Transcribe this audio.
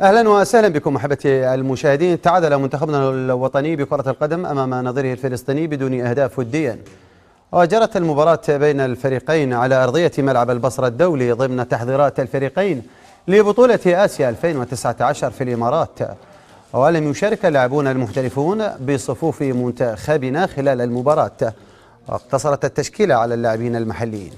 اهلا وسهلا بكم احبتي المشاهدين تعادل منتخبنا الوطني بكره القدم امام نظيره الفلسطيني بدون اهداف وديا وجرت المباراة بين الفريقين على أرضية ملعب البصرة الدولي ضمن تحضيرات الفريقين لبطولة آسيا 2019 في الإمارات ولم يشارك اللاعبون المحترفون بصفوف منتخبنا خلال المباراة واقتصرت التشكيلة على اللاعبين المحليين